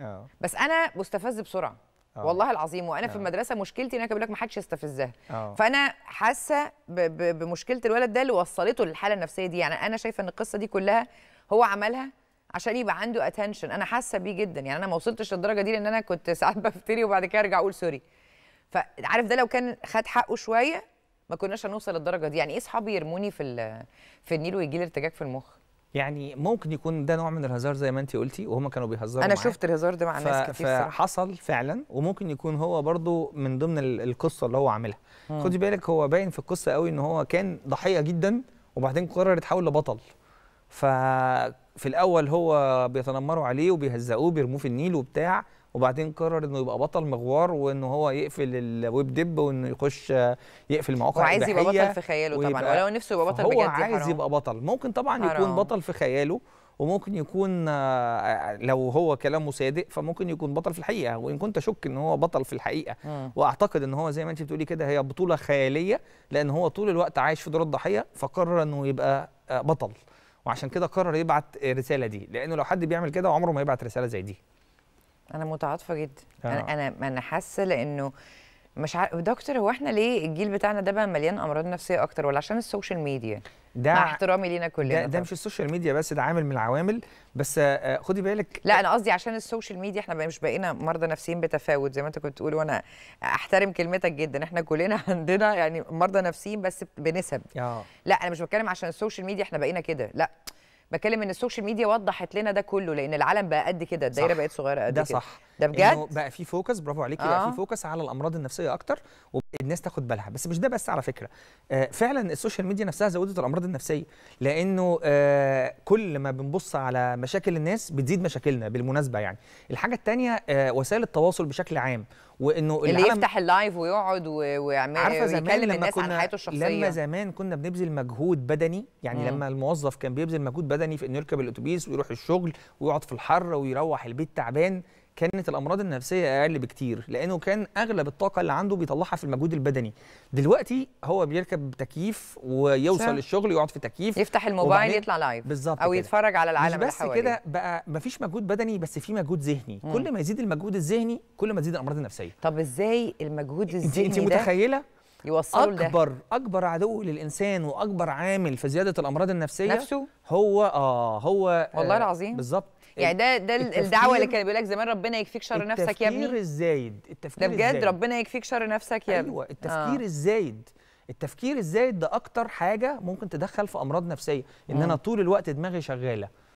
أوه. بس انا مستفز بسرعه أوه. والله العظيم وانا أوه. في آه. المدرسه مشكلتي ان انا بقول لك ما حدش يستفزها آه. فانا حاسه بمشكله الولد ده اللي وصلته للحاله النفسيه دي يعني انا شايفه ان القصه دي كلها هو عملها عشان يبقى عنده اتنشن انا حاسه بيه جدا يعني انا ما وصلتش للدرجه دي لان انا كنت ساعات بفتري وبعد كده ارجع اقول سوري فعارف ده لو كان خد حقه شويه ما كناش هنوصل للدرجه دي يعني ايه اصحابي يرموني في في النيل ويجي لي ارتجاج في المخ يعني ممكن يكون ده نوع من الهزار زي ما انت قلتي وهم كانوا بيهزروا انا معاه. شفت الهزار ده مع ناس كتير فحصل فعلا وممكن يكون هو برضو من ضمن القصه اللي هو عاملها خدي بالك هو باين في القصه قوي ان هو كان ضحيه جدا وبعدين قرر يتحول لبطل ففي الاول هو بيتنمروا عليه وبيهزقوه بيرموه في النيل وبتاع وبعدين قرر انه يبقى بطل مغوار وان هو يقفل الويب ديب وانه يخش يقفل مواقع وعايز يبقى بطل في خياله طبعا ولو نفسه يبقى بطل بجد هو عايز يبقى بطل ممكن طبعا حرام. يكون بطل في خياله وممكن يكون آه، لو هو كلامه صادق فممكن يكون بطل في الحقيقه وان كنت اشك ان هو بطل في الحقيقه م. واعتقد ان هو زي ما انت بتقولي كده هي بطوله خياليه لان هو طول الوقت عايش في دور الضحيه فقرر انه يبقى آه، بطل وعشان كده قرر يبعت الرساله آه، دي لانه لو حد بيعمل كده عمره ما يبعت رساله زي دي انا متعاطفه جدا آه. انا انا انا حاسه لانه مش عارف دكتور هو احنا ليه الجيل بتاعنا ده بقى مليان امراض نفسيه اكتر ولا عشان السوشيال ميديا ده مع احترامي لينا كلنا ده, ده مش السوشيال ميديا بس ده عامل من العوامل بس آه، آه، خدي بالك لا انا قصدي عشان السوشيال ميديا احنا بقى مش بقينا مرضى نفسيين بتفاوت زي ما انت كنت تقول وانا احترم كلمتك جدا احنا كلنا عندنا يعني مرضى نفسيين بس بنسب آه. لا انا مش بتكلم عشان السوشيال ميديا احنا بقينا كده لا بكلم ان السوشيال ميديا وضحت لنا ده كله لان العالم بقى قد كده الدايره بقت صغيره قد ده كده ده صح ده بجد إنه بقى في فوكس برافو عليكي آه. بقى في فوكس آه. على الامراض النفسيه اكتر والناس تاخد بالها بس مش ده بس على فكره آه فعلا السوشيال ميديا نفسها زودت الامراض النفسيه لانه آه كل ما بنبص على مشاكل الناس بتزيد مشاكلنا بالمناسبه يعني الحاجه الثانيه آه وسائل التواصل بشكل عام وانه اللي العالم يفتح اللايف ويقعد ويعمل عارفه زمان لما الناس كنا عن حياته الشخصيه لما زمان كنا بنبذل مجهود بدني يعني مم. لما الموظف كان بيبذل مجهود بدني في انه يركب الاتوبيس ويروح الشغل ويقعد في الحر ويروح البيت تعبان كانت الامراض النفسيه اقل بكتير لانه كان اغلب الطاقه اللي عنده بيطلعها في المجهود البدني دلوقتي هو بيركب تكييف ويوصل للشغل الشغل يقعد في تكييف يفتح الموبايل يطلع لايف بالظبط او كده. يتفرج على العالم مش بس كده بقى مفيش مجهود بدني بس في مجهود ذهني مم. كل ما يزيد المجهود الذهني كل ما تزيد الامراض النفسيه طب ازاي المجهود الذهني انت, انت متخيله يوصلوا لده اكبر ده. اكبر عدو للانسان واكبر عامل في زياده الامراض النفسيه نفسه هو اه هو آه، والله آه العظيم بالظبط يعني ده ده الدعوه اللي كان بيقول لك زمان ربنا يكفيك شر نفسك يا ابني التفكير الزايد التفكير ده بجد الزايد. ربنا يكفيك شر نفسك يا ابني ايوه آه. التفكير آه. الزايد التفكير الزايد ده اكتر حاجه ممكن تدخل في امراض نفسيه ان انا طول الوقت دماغي شغاله